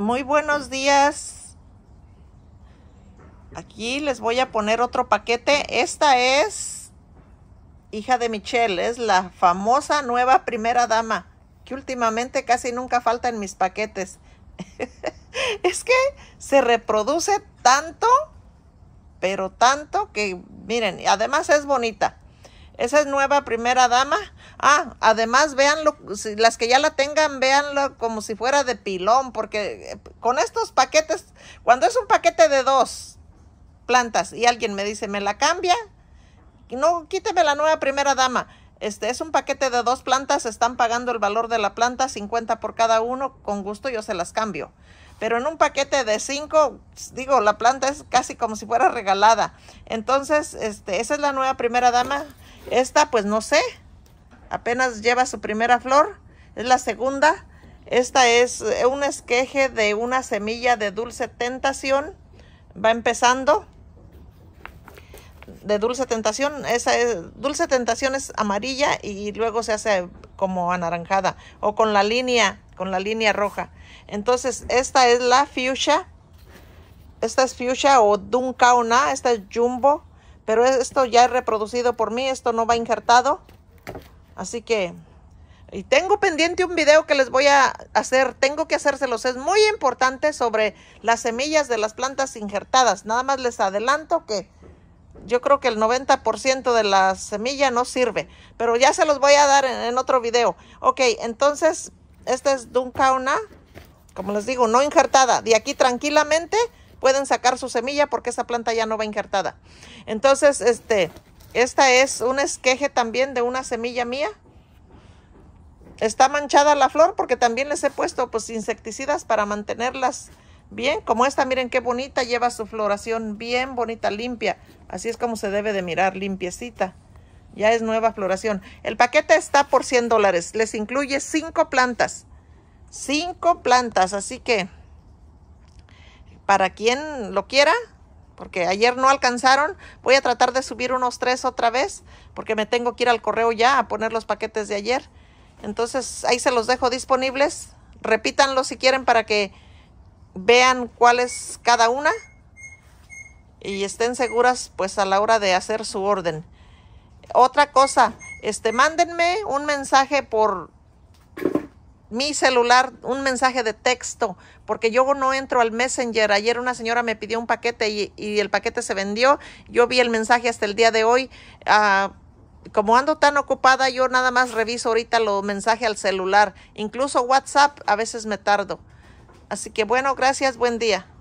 Muy buenos días. Aquí les voy a poner otro paquete. Esta es hija de Michelle, es la famosa nueva primera dama, que últimamente casi nunca falta en mis paquetes. es que se reproduce tanto, pero tanto que miren, además es bonita. Esa es nueva primera dama. Ah, además véanlo, las que ya la tengan, véanlo como si fuera de pilón, porque eh, con estos paquetes, cuando es un paquete de dos plantas y alguien me dice, me la cambia, no, quíteme la nueva primera dama. Este es un paquete de dos plantas, están pagando el valor de la planta, 50 por cada uno, con gusto yo se las cambio. Pero en un paquete de cinco, digo, la planta es casi como si fuera regalada. Entonces, este, esa es la nueva primera dama. Esta, pues no sé, apenas lleva su primera flor, es la segunda. Esta es eh, un esqueje de una semilla de dulce tentación, va empezando. De dulce tentación, esa es, dulce tentación es amarilla y luego se hace como anaranjada o con la línea, con la línea roja. Entonces, esta es la fuchsia. Esta es fuchsia o duncauna, esta es jumbo pero esto ya es reproducido por mí, esto no va injertado. Así que, y tengo pendiente un video que les voy a hacer, tengo que hacérselos, es muy importante sobre las semillas de las plantas injertadas. Nada más les adelanto que yo creo que el 90% de la semilla no sirve, pero ya se los voy a dar en, otro video. Ok, entonces, esta es Duncauna, como les digo, no injertada, de aquí tranquilamente pueden sacar su semilla porque esa planta ya no va injertada. Entonces, este, esta es un esqueje también de una semilla mía. Está manchada la flor porque también les he puesto pues insecticidas para mantenerlas bien. Como esta, miren qué bonita, lleva su floración bien bonita, limpia. Así es como se debe de mirar, limpiecita. Ya es nueva floración. El paquete está por 100 dólares. Les incluye 5 plantas. 5 plantas, así que para quien lo quiera, porque ayer no alcanzaron. Voy a tratar de subir unos tres otra vez, porque me tengo que ir al correo ya a poner los paquetes de ayer. Entonces ahí se los dejo disponibles. Repítanlo si quieren para que vean cuál es cada una y estén seguras pues a la hora de hacer su orden. Otra cosa, este mándenme un mensaje por mi celular un mensaje de texto, porque yo no entro al Messenger. Ayer una señora me pidió un paquete y, el paquete se vendió. Yo vi el mensaje hasta el día de hoy. Ah, como ando tan ocupada, yo nada más reviso ahorita los mensajes al celular. Incluso WhatsApp a veces me tardo. Así que bueno, gracias, buen día.